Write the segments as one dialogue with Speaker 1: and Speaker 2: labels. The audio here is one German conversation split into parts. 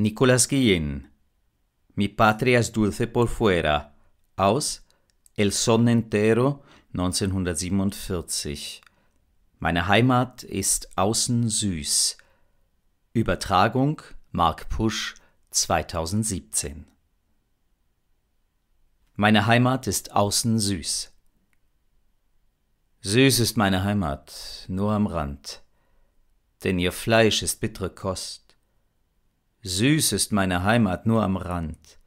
Speaker 1: Nicolás Guillén. Mi patria es dulce por fuera. Aus El Son Entero 1947. Meine Heimat ist außen süß. Übertragung Mark Pusch 2017. Meine Heimat ist außen süß. Süß ist meine Heimat, nur am Rand, denn ihr Fleisch ist bittere Kost. Süß ist meine Heimat nur am Rand.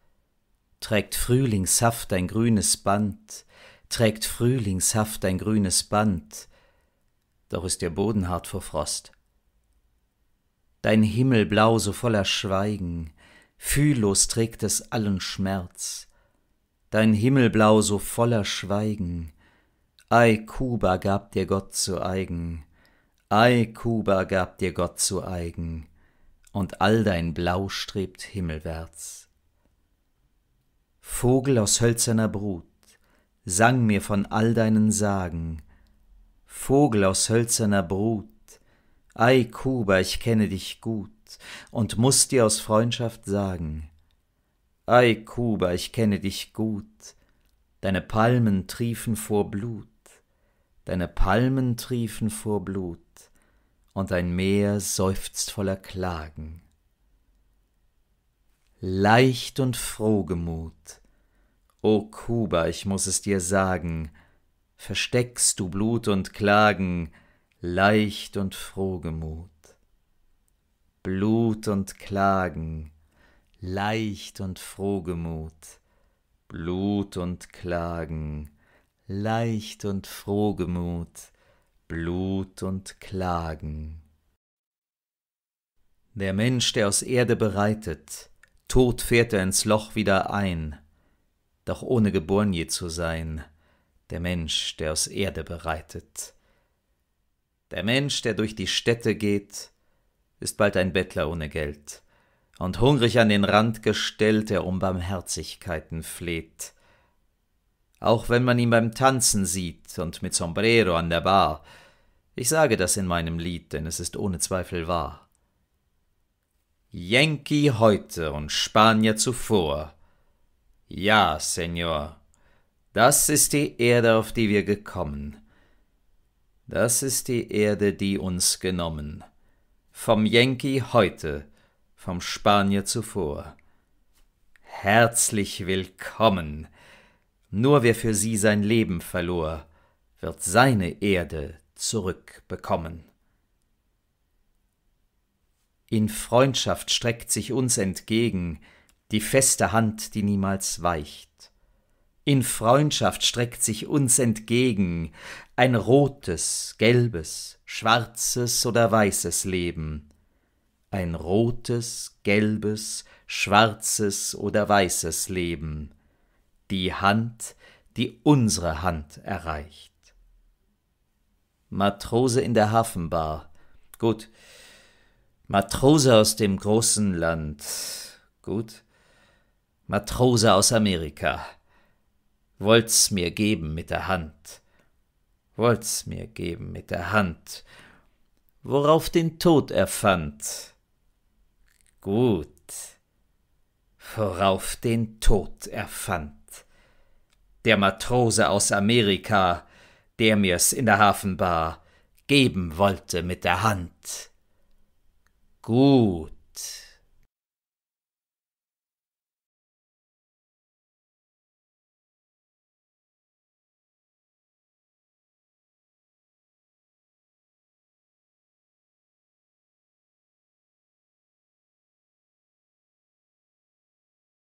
Speaker 1: Trägt frühlingshaft ein grünes Band, trägt frühlingshaft ein grünes Band, doch ist ihr Boden hart vor Frost. Dein Himmel blau so voller Schweigen, fühllos trägt es allen Schmerz. Dein Himmelblau so voller Schweigen, Ei Kuba gab dir Gott zu eigen, Ei Kuba gab dir Gott zu eigen und all dein Blau strebt himmelwärts. Vogel aus hölzerner Brut, sang mir von all deinen Sagen. Vogel aus hölzerner Brut, ei Kuba, ich kenne dich gut und muß dir aus Freundschaft sagen. Ei Kuba, ich kenne dich gut, deine Palmen triefen vor Blut, deine Palmen triefen vor Blut, und ein Meer seufzt voller Klagen. Leicht und frohgemut, O Kuba, ich muß es dir sagen, versteckst du Blut und Klagen, leicht und frohgemut. Blut und Klagen, leicht und frohgemut, Blut und Klagen, leicht und frohgemut, Blut und Klagen. Der Mensch, der aus Erde bereitet, tot fährt er ins Loch wieder ein, doch ohne geboren je zu sein, der Mensch, der aus Erde bereitet. Der Mensch, der durch die Städte geht, ist bald ein Bettler ohne Geld, und hungrig an den Rand gestellt, er um Barmherzigkeiten fleht auch wenn man ihn beim Tanzen sieht und mit Sombrero an der Bar. Ich sage das in meinem Lied, denn es ist ohne Zweifel wahr. Yankee heute und Spanier zuvor. Ja, Senor, das ist die Erde, auf die wir gekommen. Das ist die Erde, die uns genommen. Vom Yankee heute, vom Spanier zuvor. Herzlich willkommen. Nur wer für sie sein Leben verlor, wird seine Erde zurückbekommen. In Freundschaft streckt sich uns entgegen die feste Hand, die niemals weicht. In Freundschaft streckt sich uns entgegen ein rotes, gelbes, schwarzes oder weißes Leben. Ein rotes, gelbes, schwarzes oder weißes Leben die Hand, die unsere Hand erreicht. Matrose in der Hafenbar. Gut. Matrose aus dem großen Land. Gut. Matrose aus Amerika. Wollt's mir geben mit der Hand. Wollt's mir geben mit der Hand. Worauf den Tod erfand. Gut. Worauf den Tod erfand der Matrose aus Amerika, der mir's in der Hafenbar geben wollte mit der Hand. Gut,